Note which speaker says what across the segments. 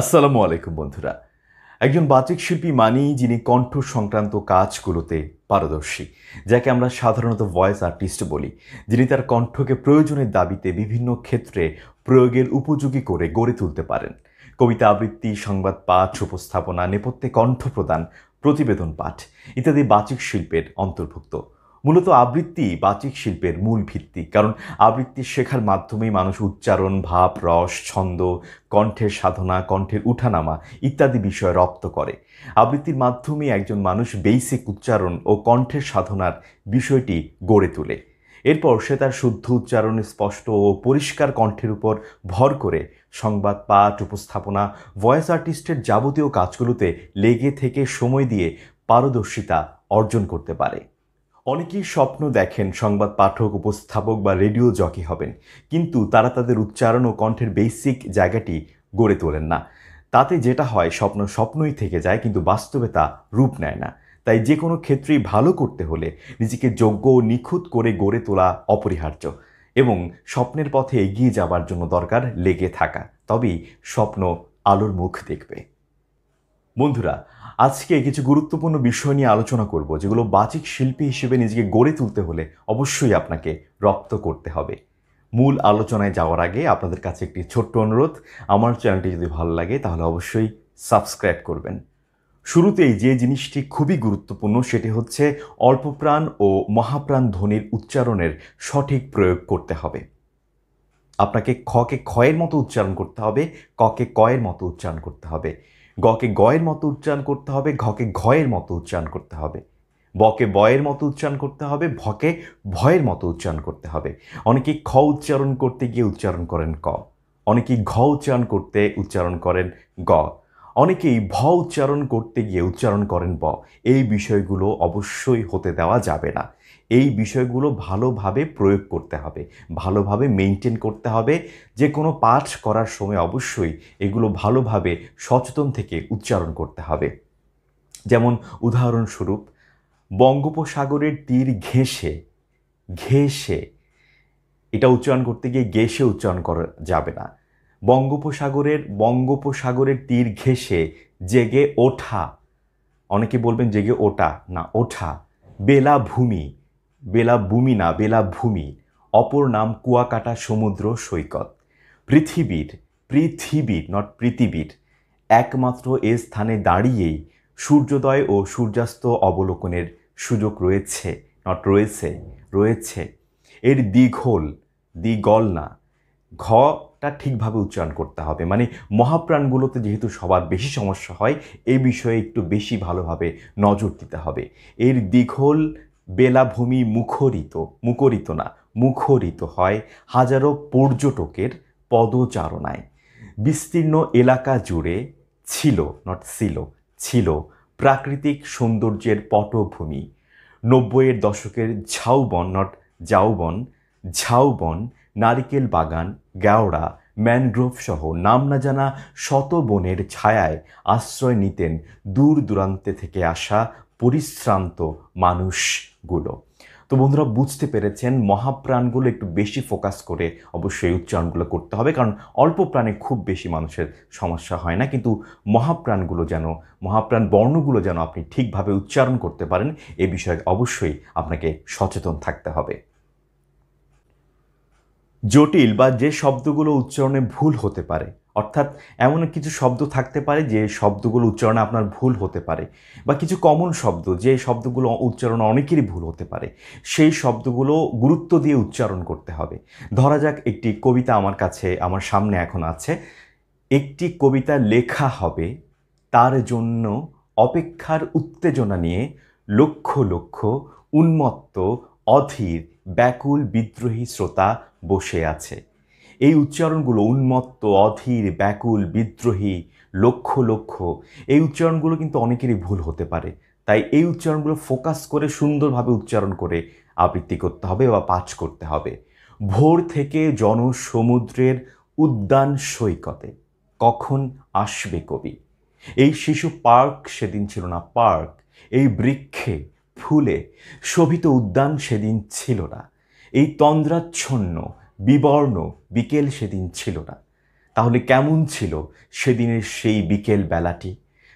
Speaker 1: আসসালামু আলাইকুম বন্ধুরা একজন বাচিক শিল্পী মানেই যিনি কণ্ঠ সংক্রান্ত কাজগুলোতে পারদর্শী যাকে আমরা সাধারণত ভয়েস আর্টিস্ট বলি যিনি তার কণ্ঠকে প্রয়োজনের দাবিতে বিভিন্ন ক্ষেত্রে প্রয়োগের উপযোগী করে গড়ে তুলতে পারেন কবিতা আবৃত্তি সংবাদ পাঠ উপস্থাপনা নেপথ্যে কণ্ঠ প্রদান প্রতিবেদন পাঠ ইত্যাদি বাচিক শিল্পের অন্তর্ভুক্ত মূলত আবৃত্তি বাচিক শিল্পের মূল ভিত্তি কারণ আবৃত্তি শেখার মাধ্যমেই মানুষ উচ্চারণ ভাব রস ছন্দ কণ্ঠের সাধনা কণ্ঠের উঠানামা ইত্যাদি বিষয় রপ্ত করে আবৃত্তির মাধ্যমে একজন মানুষ বেসিক উচ্চারণ ও কণ্ঠের সাধনার বিষয়টি গড়ে তোলে এরপর সে তার শুদ্ধ উচ্চারণে স্পষ্ট ও পরিষ্কার কণ্ঠের উপর ভর করে সংবাদ পাঠ উপস্থাপনা ভয়েস আর্টিস্টের যাবতীয় কাজগুলোতে লেগে থেকে সময় দিয়ে পারদর্শিতা অর্জন করতে পারে অনেকেই স্বপ্ন দেখেন সংবাদ পাঠক উপস্থাপক বা রেডিও জকি হবেন কিন্তু তারা তাদের উচ্চারণ ও কণ্ঠের বেসিক জায়গাটি গড়ে তোলেন না তাতে যেটা হয় স্বপ্ন স্বপ্নই থেকে যায় কিন্তু বাস্তবে তা রূপ নেয় না তাই যে কোনো ক্ষেত্রেই ভালো করতে হলে নিজেকে যোগ্য ও নিখুঁত করে গড়ে তোলা অপরিহার্য এবং স্বপ্নের পথে এগিয়ে যাবার জন্য দরকার লেগে থাকা তবেই স্বপ্ন আলোর মুখ দেখবে বন্ধুরা আজকে কিছু গুরুত্বপূর্ণ বিষয় নিয়ে আলোচনা করব যেগুলো বাচিক শিল্পী হিসেবে নিজেকে গড়ে তুলতে হলে অবশ্যই আপনাকে রপ্ত করতে হবে মূল আলোচনায় যাওয়ার আগে আপনাদের কাছে একটি ছোট্ট অনুরোধ আমার চ্যানেলটি যদি ভালো লাগে তাহলে অবশ্যই সাবস্ক্রাইব করবেন শুরুতেই যে জিনিসটি খুবই গুরুত্বপূর্ণ সেটি হচ্ছে অল্পপ্রাণ ও মহাপ্রাণ ধ্বনির উচ্চারণের সঠিক প্রয়োগ করতে হবে আপনাকে খকে ক্ষয়ের মতো উচ্চারণ করতে হবে ককে কয়ের মতো উচ্চারণ করতে হবে গকে গয়ের মতো উচ্চারণ করতে হবে ঘকে ঘয়ের মতো উচ্চারণ করতে হবে বকে বয়ের মতো উচ্চারণ করতে হবে ভকে ভয়ের মতো উচ্চারণ করতে হবে অনেকে খ উচ্চারণ করতে গিয়ে উচ্চারণ করেন ক অনেকে ঘ উচ্চারণ করতে উচ্চারণ করেন গ অনেকেই ভ উচ্চারণ করতে গিয়ে উচ্চারণ করেন ব এই বিষয়গুলো অবশ্যই হতে দেওয়া যাবে না এই বিষয়গুলো ভালোভাবে প্রয়োগ করতে হবে ভালোভাবে মেনটেন করতে হবে যে কোনো পাঠ করার সময় অবশ্যই এগুলো ভালোভাবে সচেতন থেকে উচ্চারণ করতে হবে যেমন উদাহরণস্বরূপ বঙ্গোপসাগরের তীর ঘেঁষে ঘেঁষে এটা উচ্চারণ করতে গিয়ে গেসে উচ্চারণ করা যাবে না বঙ্গোপসাগরের বঙ্গোপসাগরের তীর ঘেঁষে জেগে ওঠা অনেকে বলবেন জেগে ওটা না ওঠা বেলা ভূমি বেলা ভূমি না বেলা ভূমি অপর নাম কুয়াকাটা সমুদ্র সৈকত পৃথিবীর পৃথিবীর নট পৃথিবীর একমাত্র এ স্থানে দাঁড়িয়েই সূর্যোদয় ও সূর্যাস্ত অবলোকনের সুযোগ রয়েছে নট রয়েছে রয়েছে এর দীঘল দিগল না ঘটা ঠিকভাবে উচ্চারণ করতে হবে মানে মহাপ্রাণগুলোতে যেহেতু সবার বেশি সমস্যা হয় এই বিষয়ে একটু বেশি ভালোভাবে নজর দিতে হবে এর দীঘল বেলাভূমি মুখরিত মুখরিত না মুখরিত হয় হাজারো পর্যটকের পদচারণায় বিস্তীর্ণ এলাকা জুড়ে ছিল নট ছিল ছিল প্রাকৃতিক সৌন্দর্যের পটভূমি নব্বইয়ের দশকের ঝাউবন নট জাউবন ঝাউবন নারিকেল বাগান গাওড়া ম্যানগ্রোভ সহ নাম না জানা শত বনের ছায়ায় আশ্রয় নিতেন দূর দূরান্তে থেকে আসা পরিশ্রান্ত মানুষগুলো তো বন্ধুরা বুঝতে পেরেছেন মহাপ্রাণগুলো একটু বেশি ফোকাস করে অবশ্যই উচ্চারণগুলো করতে হবে কারণ অল্প প্রাণে খুব বেশি মানুষের সমস্যা হয় না কিন্তু মহাপ্রাণগুলো যেন মহাপ্রাণ বর্ণগুলো যেন আপনি ঠিকভাবে উচ্চারণ করতে পারেন এ বিষয়ে অবশ্যই আপনাকে সচেতন থাকতে হবে জটিল বা যে শব্দগুলো উচ্চারণে ভুল হতে পারে অর্থাৎ এমন কিছু শব্দ থাকতে পারে যে শব্দগুলো উচ্চারণে আপনার ভুল হতে পারে বা কিছু কমন শব্দ যে শব্দগুলো উচ্চারণ অনেকেরই ভুল হতে পারে সেই শব্দগুলো গুরুত্ব দিয়ে উচ্চারণ করতে হবে ধরা যাক একটি কবিতা আমার কাছে আমার সামনে এখন আছে একটি কবিতা লেখা হবে তার জন্য অপেক্ষার উত্তেজনা নিয়ে লক্ষ লক্ষ উন্মত্ত অধীর ব্যাকুল বিদ্রোহী শ্রোতা বসে আছে এই উচ্চারণগুলো উন্মত্ত অধীর ব্যাকুল বিদ্রোহী লক্ষ লক্ষ এই উচ্চারণগুলো কিন্তু অনেকেরই ভুল হতে পারে তাই এই উচ্চারণগুলো ফোকাস করে সুন্দরভাবে উচ্চারণ করে আবৃত্তি করতে হবে বা পাঠ করতে হবে ভোর থেকে জনসমুদ্রের উদ্যান সৈকতে কখন আসবে কবি এই শিশু পার্ক সেদিন ছিল না পার্ক এই বৃক্ষে ফুলে শোভিত উদ্যান সেদিন ছিল না এই তন্দ্রাচ্ছন্ন বিবর্ণ বিকেল সেদিন ছিল না তাহলে কেমন ছিল সেদিনের সেই বিকেল বেলাটি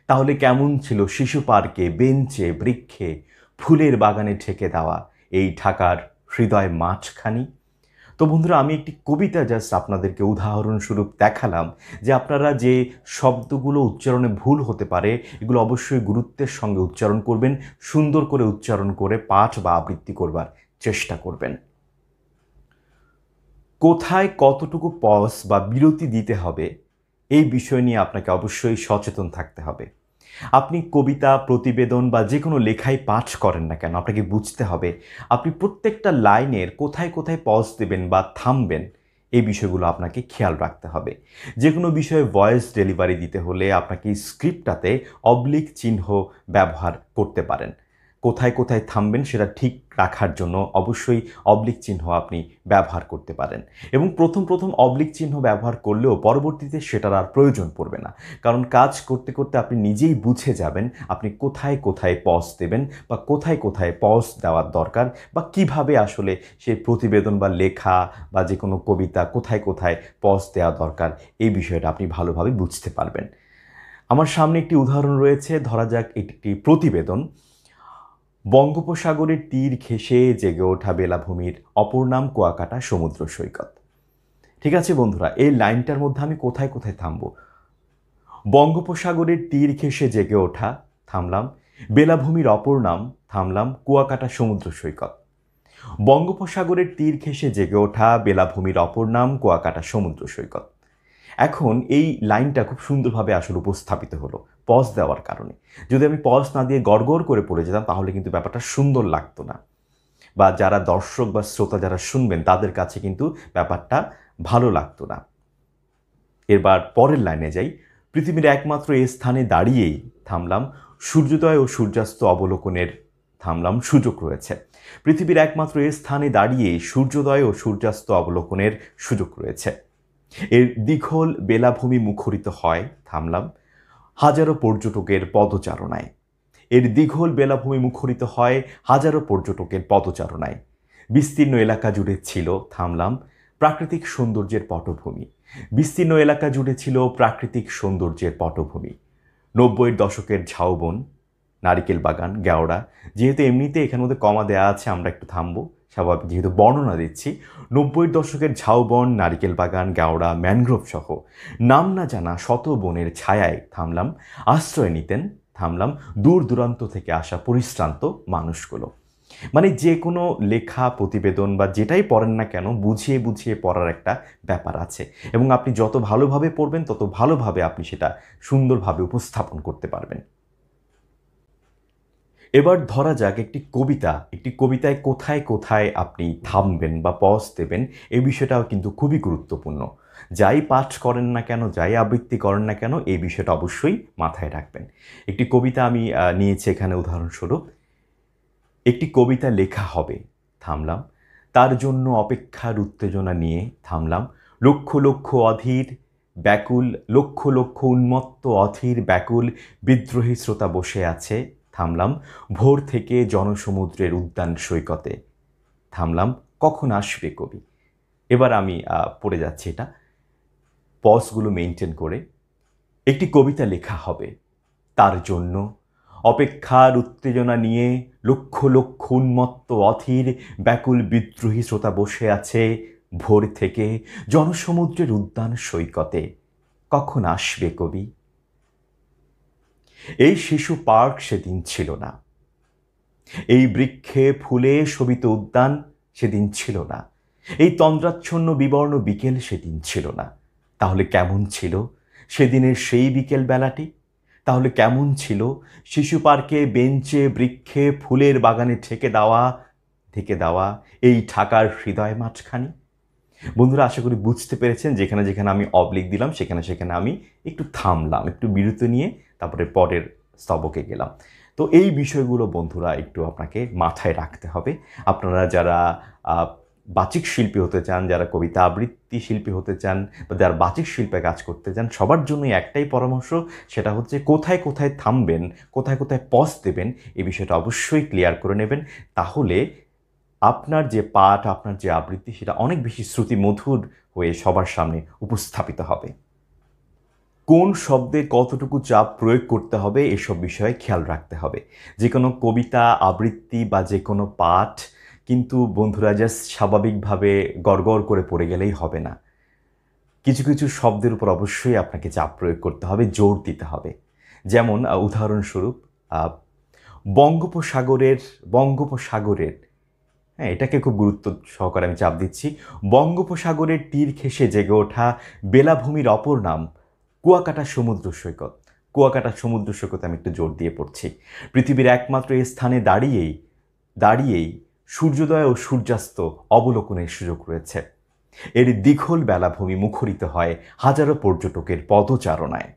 Speaker 1: তাহলে কেমন ছিল শিশু পার্কে বেঞ্চে বৃক্ষে ফুলের বাগানে ঠেকে দেওয়া এই ঢাকার হৃদয় মাঝখানি তো বন্ধুরা আমি একটি কবিতা জাস্ট আপনাদেরকে উদাহরণস্বরূপ দেখালাম যে আপনারা যে শব্দগুলো উচ্চারণে ভুল হতে পারে এগুলো অবশ্যই গুরুত্বের সঙ্গে উচ্চারণ করবেন সুন্দর করে উচ্চারণ করে পাঠ বা আবৃত্তি করবার চেষ্টা করবেন কোথায় কতটুকু পজ বা বিরতি দিতে হবে এই বিষয় নিয়ে আপনাকে অবশ্যই সচেতন থাকতে হবে আপনি কবিতা প্রতিবেদন বা যে কোনো লেখাই পাঠ করেন না কেন আপনাকে বুঝতে হবে আপনি প্রত্যেকটা লাইনের কোথায় কোথায় পজ দেবেন বা থামবেন এই বিষয়গুলো আপনাকে খেয়াল রাখতে হবে যে কোনো বিষয়ে ভয়েস ডেলিভারি দিতে হলে আপনাকে স্ক্রিপ্টটাতে অবলিক চিহ্ন ব্যবহার করতে পারেন কোথায় কোথায় থামবেন সেটা ঠিক রাখার জন্য অবশ্যই অবলিক চিহ্ন আপনি ব্যবহার করতে পারেন এবং প্রথম প্রথম অবলিক চিহ্ন ব্যবহার করলেও পরবর্তীতে সেটার আর প্রয়োজন পড়বে না কারণ কাজ করতে করতে আপনি নিজেই বুঝে যাবেন আপনি কোথায় কোথায় পজ দেবেন বা কোথায় কোথায় পজ দেওয়ার দরকার বা কিভাবে আসলে সেই প্রতিবেদন বা লেখা বা যে কোনো কবিতা কোথায় কোথায় পজ দেওয়া দরকার এই বিষয়টা আপনি ভালোভাবে বুঝতে পারবেন আমার সামনে একটি উদাহরণ রয়েছে ধরা যাক একটি প্রতিবেদন বঙ্গোপসাগরের তীর ঘেঁষে জেগে ওঠা বেলাভূমির অপর নাম কুয়াকাটা সমুদ্র সৈকত ঠিক আছে বন্ধুরা এই লাইনটার মধ্যে আমি কোথায় কোথায় থামব বঙ্গোপসাগরের তীর ঘেঁষে জেগে ওঠা থামলাম বেলাভূমির অপর নাম থামলাম কুয়াকাটা সমুদ্র সৈকত বঙ্গোপসাগরের তীর ঘেঁষে জেগে ওঠা বেলাভূমির অপর নাম কুয়াকাটা সমুদ্র সৈকত এখন এই লাইনটা খুব সুন্দরভাবে আসলে উপস্থাপিত হলো পজ দেওয়ার কারণে যদি আমি পজ না দিয়ে গড়গড় করে পড়ে যেতাম তাহলে কিন্তু ব্যাপারটা সুন্দর লাগতো না বা যারা দর্শক বা শ্রোতা যারা শুনবেন তাদের কাছে কিন্তু ব্যাপারটা ভালো লাগতো না এরবার পরের লাইনে যাই পৃথিবীর একমাত্র এ স্থানে দাঁড়িয়েই থামলাম সূর্যোদয় ও সূর্যাস্ত অবলোকনের থামলাম সুযোগ রয়েছে পৃথিবীর একমাত্র এ স্থানে দাঁড়িয়ে সূর্যোদয় ও সূর্যাস্ত অবলোকনের সুযোগ রয়েছে এর দীঘল বেলাভূমি মুখরিত হয় থামলাম হাজারো পর্যটকের পদচারণায় এর দীঘল বেলাভূমি মুখরিত হয় হাজারো পর্যটকের পদচারণায় বিস্তীর্ণ এলাকা জুড়ে ছিল থামলাম প্রাকৃতিক সৌন্দর্যের পটভূমি বিস্তীর্ণ এলাকা জুড়ে ছিল প্রাকৃতিক সৌন্দর্যের পটভূমি নব্বইয়ের দশকের ঝাউবন নারিকেল বাগান গেওড়া যেহেতু এমনিতে এখানে মধ্যে কমা দেয়া আছে আমরা একটু থামবো স্বাভাবিক যেহেতু বর্ণনা দিচ্ছি নব্বইয়ের দশকের ঝাউবন নারিকেল বাগান গাওড়া ম্যানগ্রোভ সহ নাম না জানা শত বনের ছায়ায় থামলাম আশ্রয় নিতেন থামলাম দূর দূরান্ত থেকে আসা পরিশ্রান্ত মানুষগুলো মানে যে কোনো লেখা প্রতিবেদন বা যেটাই পড়েন না কেন বুঝিয়ে বুঝিয়ে পড়ার একটা ব্যাপার আছে এবং আপনি যত ভালোভাবে পড়বেন তত ভালোভাবে আপনি সেটা সুন্দরভাবে উপস্থাপন করতে পারবেন এবার ধরা যাক একটি কবিতা একটি কবিতায় কোথায় কোথায় আপনি থামবেন বা পজ দেবেন এই বিষয়টাও কিন্তু খুবই গুরুত্বপূর্ণ যাই পাঠ করেন না কেন যাই আবৃত্তি করেন না কেন এই বিষয়টা অবশ্যই মাথায় রাখবেন একটি কবিতা আমি নিয়েছি এখানে উদাহরণস্বরূপ একটি কবিতা লেখা হবে থামলাম তার জন্য অপেক্ষার উত্তেজনা নিয়ে থামলাম লক্ষ লক্ষ অধীর ব্যাকুল লক্ষ লক্ষ উন্মত্ত অধীর ব্যাকুল বিদ্রোহী শ্রোতা বসে আছে থামলাম ভোর থেকে জনসমুদ্রের উদ্যান সৈকতে থামলাম কখন আসবে কবি এবার আমি পড়ে যাচ্ছি এটা পজগুলো মেনটেন করে একটি কবিতা লেখা হবে তার জন্য অপেক্ষার উত্তেজনা নিয়ে লক্ষ লক্ষ উন্মত্ত অথির ব্যাকুল বিদ্রোহী শ্রোতা বসে আছে ভোর থেকে জনসমুদ্রের উদ্যান সৈকতে কখন আসবে কবি এই শিশু পার্ক সেদিন ছিল না এই বৃক্ষে ফুলে শোভিত উদ্যান সেদিন ছিল না এই তন্দ্রাচ্ছন্ন বিবর্ণ বিকেল সেদিন ছিল না তাহলে কেমন ছিল সেদিনের সেই বিকেল বেলাটি তাহলে কেমন ছিল শিশু পার্কে বেঞ্চে বৃক্ষে ফুলের বাগানে ঠেকে দেওয়া ঢেকে দেওয়া এই ঠাকার হৃদয় মাঠখানি বন্ধুরা আশা করি বুঝতে পেরেছেন যেখানে যেখানে আমি অবলিক দিলাম সেখানে সেখানে আমি একটু থামলাম একটু বিরত নিয়ে তারপরে পরের স্তবকে গেলাম তো এই বিষয়গুলো বন্ধুরা একটু আপনাকে মাথায় রাখতে হবে আপনারা যারা বাচিক শিল্পী হতে চান যারা কবিতা আবৃত্তি শিল্পী হতে চান বা যারা বাচিক শিল্পে কাজ করতে চান সবার জন্যই একটাই পরামর্শ সেটা হচ্ছে কোথায় কোথায় থামবেন কোথায় কোথায় পজ দেবেন এই বিষয়টা অবশ্যই ক্লিয়ার করে নেবেন তাহলে আপনার যে পাঠ আপনার যে আবৃত্তি সেটা অনেক বেশি শ্রুতিমধুর হয়ে সবার সামনে উপস্থাপিত হবে কোন শব্দে কতটুকু চাপ প্রয়োগ করতে হবে এসব বিষয়ে খেয়াল রাখতে হবে যে কোনো কবিতা আবৃত্তি বা যে কোনো পাঠ কিন্তু বন্ধুরা জাস্ট স্বাভাবিকভাবে গড়গড় করে পড়ে গেলেই হবে না কিছু কিছু শব্দের উপর অবশ্যই আপনাকে চাপ প্রয়োগ করতে হবে জোর দিতে হবে যেমন উদাহরণস্বরূপ বঙ্গোপসাগরের বঙ্গোপসাগরের হ্যাঁ এটাকে খুব গুরুত্ব সহকারে আমি চাপ দিচ্ছি বঙ্গোপসাগরের তীর ঘেঁষে জেগে ওঠা বেলাভূমির অপর নাম কুয়াকাটা সমুদ্র সৈকত কুয়াকাটা সমুদ্র সৈকত আমি একটু জোর দিয়ে পড়ছি পৃথিবীর একমাত্র এই স্থানে দাঁড়িয়েই দাঁড়িয়েই সূর্যোদয় ও সূর্যাস্ত অবলোকনের সুযোগ রয়েছে এর দীঘল বেলাভূমি মুখরিত হয় হাজারো পর্যটকের পদচারণায়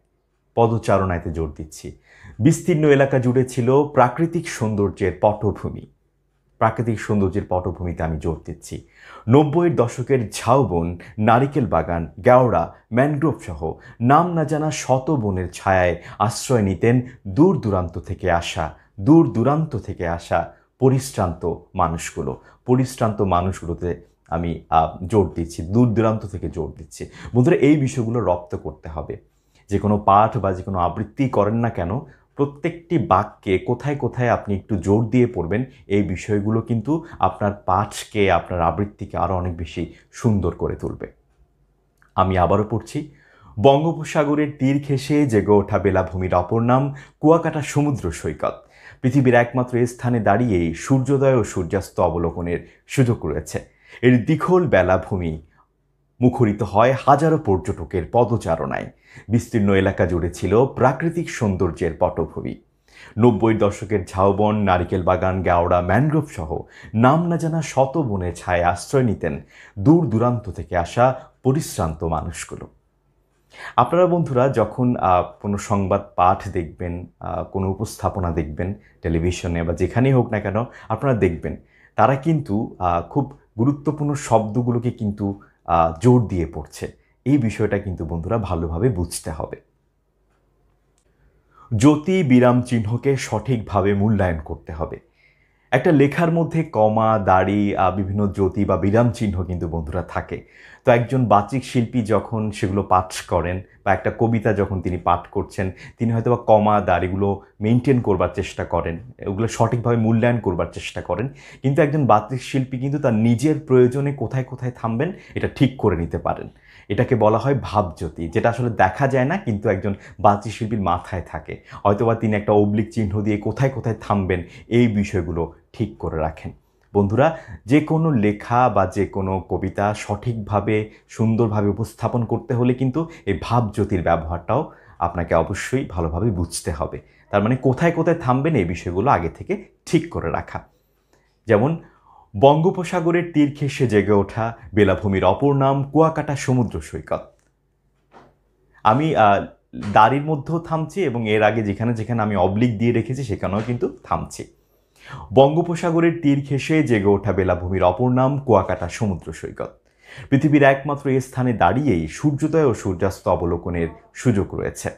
Speaker 1: পদচারণায়তে জোর দিচ্ছি বিস্তীর্ণ এলাকা জুড়ে ছিল প্রাকৃতিক সৌন্দর্যের পটভূমি প্রাকৃতিক সৌন্দর্যের পটভূমিতে আমি জোর দিচ্ছি নব্বইয়ের দশকের ঝাউবন নারিকেল বাগান গ্যাওড়া ম্যানগ্রোভ সহ নাম না জানা শত বনের ছায়ায় আশ্রয় নিতেন দূর দূরান্ত থেকে আসা দূর দূরান্ত থেকে আসা পরিশ্রান্ত মানুষগুলো পরিশ্রান্ত মানুষগুলোতে আমি জোর দিচ্ছি দূর দূরান্ত থেকে জোর দিচ্ছি বন্ধুরা এই বিষয়গুলো রপ্ত করতে হবে যে কোনো পাঠ বা যে কোনো আবৃত্তি করেন না কেন প্রত্যেকটি বাক্যে কোথায় কোথায় আপনি একটু জোর দিয়ে পড়বেন এই বিষয়গুলো কিন্তু আপনার পাঠকে আপনার আবৃত্তিকে আরও অনেক বেশি সুন্দর করে তুলবে আমি আবারও পড়ছি বঙ্গোপসাগরের তীর ঘেঁষে জেগে ওঠা বেলাভূমির অপর নাম কুয়াকাটা সমুদ্র সৈকত পৃথিবীর একমাত্র স্থানে দাঁড়িয়ে সূর্যোদয় ও সূর্যাস্ত অবলোকনের সুযোগ রয়েছে এর দীঘল বেলাভূমি মুখরিত হয় হাজারো পর্যটকের পদচারণায় বিস্তীর্ণ এলাকা জুড়ে ছিল প্রাকৃতিক সৌন্দর্যের পটভূমি নব্বই দশকের ঝাউবন নারিকেল বাগান গাওড়া ম্যানগ্রোভ সহ নাম না জানা শত বনে ছায় আশ্রয় নিতেন দূর দূরান্ত থেকে আসা পরিশ্রান্ত মানুষগুলো আপনারা বন্ধুরা যখন কোনো সংবাদ পাঠ দেখবেন কোনো উপস্থাপনা দেখবেন টেলিভিশনে বা যেখানেই হোক না কেন আপনারা দেখবেন তারা কিন্তু খুব গুরুত্বপূর্ণ শব্দগুলোকে কিন্তু জোর দিয়ে পড়ছে এই বিষয়টা কিন্তু বন্ধুরা ভালোভাবে বুঝতে হবে জ্যোতি বিরাম চিহ্নকে সঠিকভাবে মূল্যায়ন করতে হবে একটা লেখার মধ্যে কমা দাড়ি বিভিন্ন জ্যোতি বা বিরাম চিহ্ন কিন্তু বন্ধুরা থাকে তো একজন বাচিক শিল্পী যখন সেগুলো পাঠ করেন বা একটা কবিতা যখন তিনি পাঠ করছেন তিনি হয়তো বা কমা দাড়িগুলো মেনটেন করবার চেষ্টা করেন ওগুলো সঠিকভাবে মূল্যায়ন করবার চেষ্টা করেন কিন্তু একজন বাচিক শিল্পী কিন্তু তার নিজের প্রয়োজনে কোথায় কোথায় থামবেন এটা ঠিক করে নিতে পারেন এটাকে বলা হয় ভাবজ্যোতি যেটা আসলে দেখা যায় না কিন্তু একজন বাচিক শিল্পীর মাথায় থাকে হয়তোবা তিনি একটা অবলিক চিহ্ন দিয়ে কোথায় কোথায় থামবেন এই বিষয়গুলো ঠিক করে রাখেন বন্ধুরা যে কোনো লেখা বা যে কোনো কবিতা সঠিকভাবে সুন্দরভাবে উপস্থাপন করতে হলে কিন্তু এই ভাবজ্যোতির ব্যবহারটাও আপনাকে অবশ্যই ভালোভাবে বুঝতে হবে তার মানে কোথায় কোথায় থামবেন এই বিষয়গুলো আগে থেকে ঠিক করে রাখা যেমন বঙ্গোপসাগরের তীর ঘেসে জেগে ওঠা বেলাভূমির অপর নাম কুয়াকাটা সমুদ্র সৈকত আমি দাড়ির মধ্যেও থামছি এবং এর আগে যেখানে যেখানে আমি অবলিক দিয়ে রেখেছি সেখানেও কিন্তু থামছি বঙ্গোপসাগরের তীর ঘেঁষে জেগে ওঠা বেলাভূমির অপর নাম কুয়াকাটা সমুদ্র সৈকত পৃথিবীর একমাত্র এ স্থানে দাঁড়িয়েই সূর্যোদয় ও সূর্যাস্ত অবলোকনের সুযোগ রয়েছে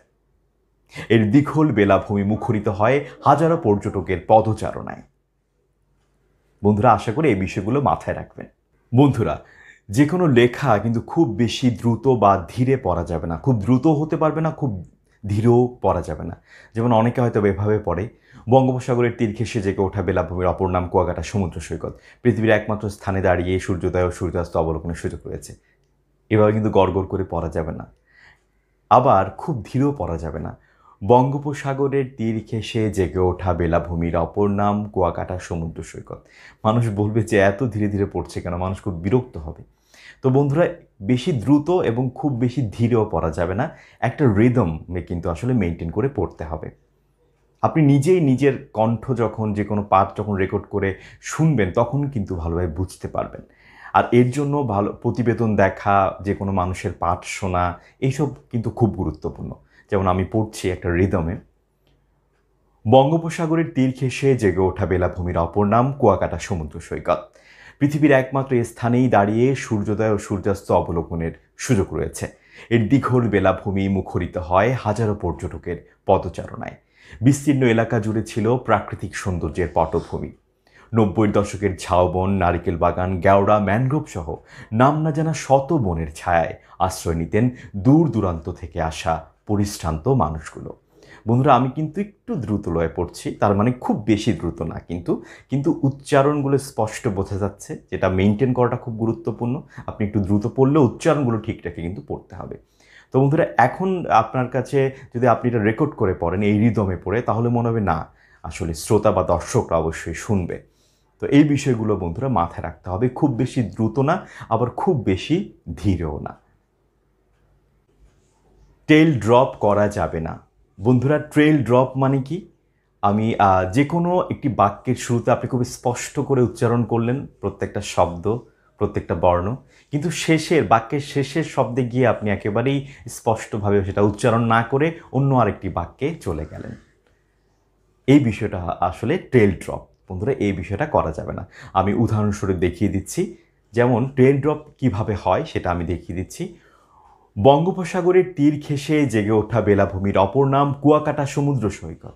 Speaker 1: এর দীঘল বেলাভূমি মুখরিত হয় হাজারো পর্যটকের পদচারণায় বন্ধুরা আশা করি এই বিষয়গুলো মাথায় রাখবেন বন্ধুরা যে কোনো লেখা কিন্তু খুব বেশি দ্রুত বা ধীরে পড়া যাবে না খুব দ্রুত হতে পারবে না খুব ধীরেও পড়া যাবে না যেমন অনেকে হয়তো এভাবে পড়ে বঙ্গোপসাগরের তীর ঘেসে জেগে ওঠা বেলাভূমির অপর নাম কুয়াকাটা সমুদ্র সৈকত পৃথিবীর একমাত্র স্থানে দাঁড়িয়ে সূর্যোদয় ও সূর্যাস্ত অবলোকনের সুযোগ রয়েছে এভাবে কিন্তু গড়গড় করে পড়া যাবে না আবার খুব ধীরেও পড়া যাবে না বঙ্গোপসাগরের তীর ঘেসে জেগে ওঠা বেলাভূমির অপর নাম কুয়াকাটা সমুদ্র সৈকত মানুষ বলবে যে এত ধীরে ধীরে পড়ছে কেন মানুষ খুব বিরক্ত হবে তো বন্ধুরা বেশি দ্রুত এবং খুব বেশি ধীরেও পড়া যাবে না একটা রিদম কিন্তু আসলে মেনটেন করে পড়তে হবে আপনি নিজেই নিজের কণ্ঠ যখন যে কোনো পাঠ যখন রেকর্ড করে শুনবেন তখন কিন্তু ভালোভাবে বুঝতে পারবেন আর এর জন্য ভালো প্রতিবেদন দেখা যে কোনো মানুষের পাঠ শোনা এইসব কিন্তু খুব গুরুত্বপূর্ণ যেমন আমি পড়ছি একটা রিদমে বঙ্গোপসাগরের তীর ঘেসে জেগে ওঠা বেলাভূমির অপর নাম কুয়াকাটা সমুদ্র সৈকত পৃথিবীর একমাত্র স্থানেই দাঁড়িয়ে সূর্যোদয় ও সূর্যাস্ত অবলোকনের সুযোগ রয়েছে এর দীঘল বেলাভূমি মুখরিত হয় হাজারো পর্যটকের পদচারণায় বিস্তীর্ণ এলাকা জুড়ে ছিল প্রাকৃতিক সৌন্দর্যের পটভূমি নব্বইয়ের দশকের ঝাউবন নারিকেল বাগান গ্যাওড়া ম্যানগ্রোভ সহ নাম না জানা শত বনের ছায়ায় আশ্রয় নিতেন দূর দূরান্ত থেকে আসা পরিশ্রান্ত মানুষগুলো বন্ধুরা আমি কিন্তু একটু দ্রুত লয়ে পড়ছি তার মানে খুব বেশি দ্রুত না কিন্তু কিন্তু উচ্চারণগুলো স্পষ্ট বোঝা যাচ্ছে যেটা মেনটেন করাটা খুব গুরুত্বপূর্ণ আপনি একটু দ্রুত পড়লে উচ্চারণগুলো ঠিক রেখে কিন্তু পড়তে হবে তো বন্ধুরা এখন আপনার কাছে যদি আপনি এটা রেকর্ড করে পড়েন এই রিদমে পড়ে তাহলে মনে হবে না আসলে শ্রোতা বা দর্শকরা অবশ্যই শুনবে তো এই বিষয়গুলো বন্ধুরা মাথায় রাখতে হবে খুব বেশি দ্রুত না আবার খুব বেশি ধীরেও না টেল ড্রপ করা যাবে না বন্ধুরা ট্রেল ড্রপ মানে কি আমি যে কোনো একটি বাক্যের শুরুতে আপনি খুব স্পষ্ট করে উচ্চারণ করলেন প্রত্যেকটা শব্দ প্রত্যেকটা বর্ণ কিন্তু শেষের বাক্যের শেষের শব্দে গিয়ে আপনি একেবারেই স্পষ্টভাবে সেটা উচ্চারণ না করে অন্য আরেকটি বাক্যে চলে গেলেন এই বিষয়টা আসলে ট্রেল ড্রপ বন্ধুরা এই বিষয়টা করা যাবে না আমি উদাহরণস্বরূপ দেখিয়ে দিচ্ছি যেমন ট্রেল ড্রপ কীভাবে হয় সেটা আমি দেখিয়ে দিচ্ছি বঙ্গোপসাগরের তীর ঘেঁষে জেগে ওঠা বেলাভূমির অপর নাম কুয়াকাটা সমুদ্র সৈকত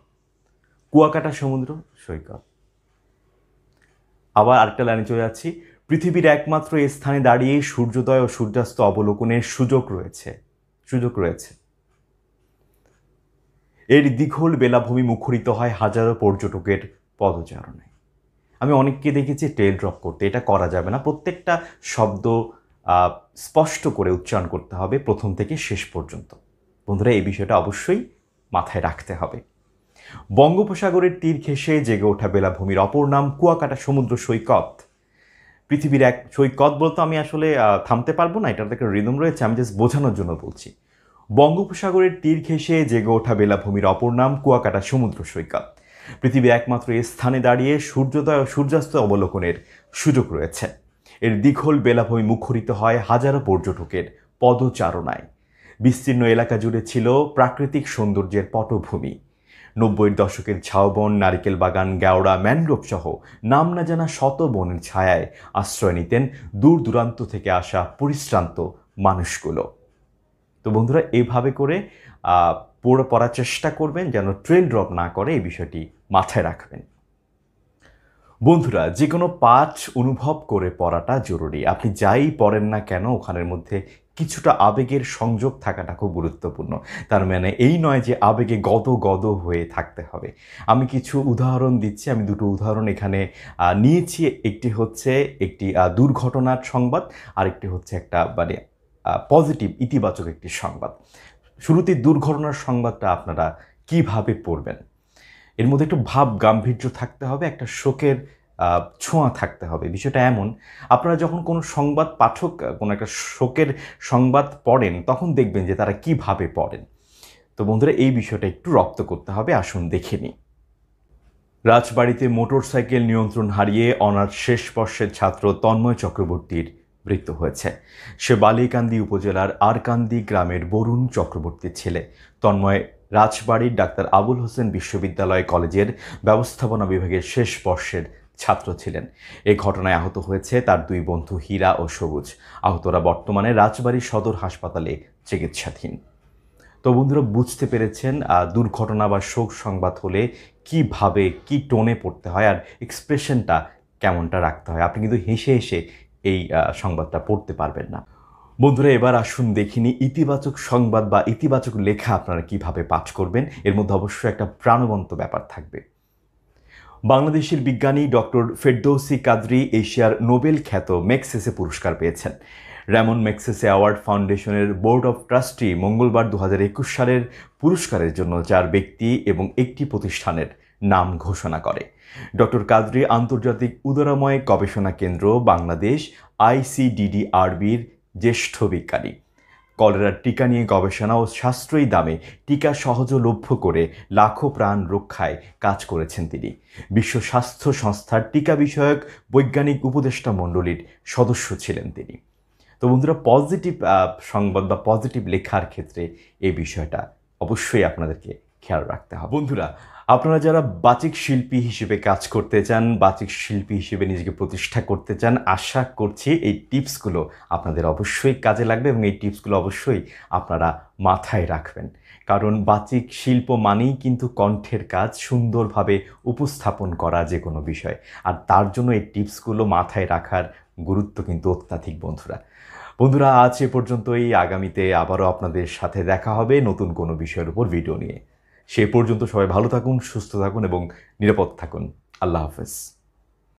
Speaker 1: কুয়াকাটা সমুদ্র সৈকত আবার আরেকটা লাইনে চলে যাচ্ছি পৃথিবীর একমাত্র স্থানে দাঁড়িয়ে সূর্যোদয় ও সূর্যাস্ত অবলোকনের সুযোগ রয়েছে সুযোগ রয়েছে এর দীঘল বেলাভূমি মুখরিত হয় হাজারো পর্যটকের পদচারণে আমি অনেককে দেখেছি টেল ড্রপ করতে এটা করা যাবে না প্রত্যেকটা শব্দ স্পষ্ট করে উচ্চারণ করতে হবে প্রথম থেকে শেষ পর্যন্ত বন্ধুরা এই বিষয়টা অবশ্যই মাথায় রাখতে হবে বঙ্গোপসাগরের তীর ঘেঁষে জেগে ওঠা বেলাভূমির অপর নাম কুয়াকাটা সমুদ্র সৈকত পৃথিবীর এক সৈকত বলতে আমি আসলে থামতে পারবো না এটার একটা রিদম রয়েছে আমি জাস্ট বোঝানোর জন্য বলছি বঙ্গোপসাগরের তীর ঘেঁষে জেগে ওঠা বেলাভূমির অপর নাম কুয়াকাটা সমুদ্র সৈকত পৃথিবীর একমাত্র এ স্থানে দাঁড়িয়ে সূর্যোদয় সূর্যাস্ত অবলোকনের সুযোগ রয়েছে এর দীঘল বেলাভূমি মুখরিত হয় হাজারো পর্যটকের পদচারণায় বিস্তীর্ণ এলাকা জুড়ে ছিল প্রাকৃতিক সৌন্দর্যের পটভূমি নব্বইয়ের দশকের ঝাউবন নারিকেল বাগান গেওড়া ম্যানগ্রোভ সহ নাম না জানা শত বনের ছায়ায় আশ্রয় নিতেন দূর দূরান্ত থেকে আসা পরিশ্রান্ত মানুষগুলো তো বন্ধুরা এভাবে করে পড়ে পড়ার চেষ্টা করবেন যেন ট্রেল ড্রপ না করে এই বিষয়টি মাথায় রাখবেন বন্ধুরা যে কোনো পাঠ অনুভব করে পড়াটা জরুরি আপনি যাই পড়েন না কেন ওখানের মধ্যে কিছুটা আবেগের সংযোগ থাকাটা খুব গুরুত্বপূর্ণ তার মানে এই নয় যে আবেগে গদ গদ হয়ে থাকতে হবে আমি কিছু উদাহরণ দিচ্ছি আমি দুটো উদাহরণ এখানে নিয়েছি একটি হচ্ছে একটি দুর্ঘটনার সংবাদ আরেকটি হচ্ছে একটা মানে পজিটিভ ইতিবাচক একটি সংবাদ শুরুতে দুর্ঘটনার সংবাদটা আপনারা কিভাবে পড়বেন এর মধ্যে একটু ভাব গাম্ভীর্য থাকতে হবে একটা শোকের ছোঁয়া থাকতে হবে বিষয়টা এমন আপনারা যখন কোনো সংবাদ পাঠক কোনো একটা শোকের সংবাদ পড়েন তখন দেখবেন যে তারা কিভাবে পড়েন তো বন্ধুরা এই বিষয়টা একটু রপ্ত করতে হবে আসুন দেখে নিই রাজবাড়িতে মোটর সাইকেল নিয়ন্ত্রণ হারিয়ে অনার্স শেষ বর্ষের ছাত্র তন্ময় চক্রবর্তীর মৃত্যু হয়েছে সে বালিকান্দি উপজেলার আরকান্দি গ্রামের বরুণ চক্রবর্তীর ছেলে তন্ময় রাজবাড়ির ডাক্তার আবুল হোসেন বিশ্ববিদ্যালয় কলেজের ব্যবস্থাপনা বিভাগের শেষ বর্ষের ছাত্র ছিলেন এ ঘটনায় আহত হয়েছে তার দুই বন্ধু হীরা ও সবুজ আহতরা বর্তমানে রাজবাড়ী সদর হাসপাতালে চিকিৎসাধীন তো বন্ধুরা বুঝতে পেরেছেন দুর্ঘটনা বা শোক সংবাদ হলে কিভাবে কি টোনে পড়তে হয় আর এক্সপ্রেশনটা কেমনটা রাখতে হয় আপনি কিন্তু হেসে হেসে এই সংবাদটা পড়তে পারবেন না বন্ধুরা এবার আসুন দেখিনি ইতিবাচক সংবাদ বা ইতিবাচক লেখা আপনারা কিভাবে পাঠ করবেন এর মধ্যে অবশ্যই একটা প্রাণবন্ত ব্যাপার থাকবে বাংলাদেশের বিজ্ঞানী ডক্টর ফেরদৌসি কাদরি এশিয়ার নোবেল খ্যাত মেক্সেসে পুরস্কার পেয়েছেন র্যামন মেক্সেসে অ্যাওয়ার্ড ফাউন্ডেশনের বোর্ড অফ ট্রাস্টি মঙ্গলবার দু সালের পুরস্কারের জন্য চার ব্যক্তি এবং একটি প্রতিষ্ঠানের নাম ঘোষণা করে ডক্টর কাদরি আন্তর্জাতিক উদরাময় গবেষণা কেন্দ্র বাংলাদেশ আইসিডিডিআরবির জ্যেষ্ঠ বিজ্ঞানী কলেরার টিকা নিয়ে গবেষণা ও সাশ্রয়ী দামে টিকা সহজলভ্য করে লাখো প্রাণ রক্ষায় কাজ করেছেন তিনি বিশ্ব স্বাস্থ্য সংস্থার টিকা বিষয়ক বৈজ্ঞানিক উপদেষ্টা মণ্ডলীর সদস্য ছিলেন তিনি তো বন্ধুরা পজিটিভ সংবাদ বা পজিটিভ লেখার ক্ষেত্রে এই বিষয়টা অবশ্যই আপনাদেরকে খেয়াল রাখতে হবে বন্ধুরা আপনারা যারা বাচিক শিল্পী হিসেবে কাজ করতে চান বাচিক শিল্পী হিসেবে নিজেকে প্রতিষ্ঠা করতে চান আশা করছি এই টিপসগুলো আপনাদের অবশ্যই কাজে লাগবে এবং এই টিপসগুলো অবশ্যই আপনারা মাথায় রাখবেন কারণ বাচিক শিল্প মানেই কিন্তু কণ্ঠের কাজ সুন্দরভাবে উপস্থাপন করা যে কোনো বিষয় আর তার জন্য এই টিপসগুলো মাথায় রাখার গুরুত্ব কিন্তু অত্যাধিক বন্ধুরা বন্ধুরা আজ এ পর্যন্তই আগামীতে আবারও আপনাদের সাথে দেখা হবে নতুন কোনো বিষয়ের উপর ভিডিও নিয়ে সে পর্যন্ত সবাই ভালো থাকুন সুস্থ থাকুন এবং নিরাপদ থাকুন আল্লাহ হাফেজ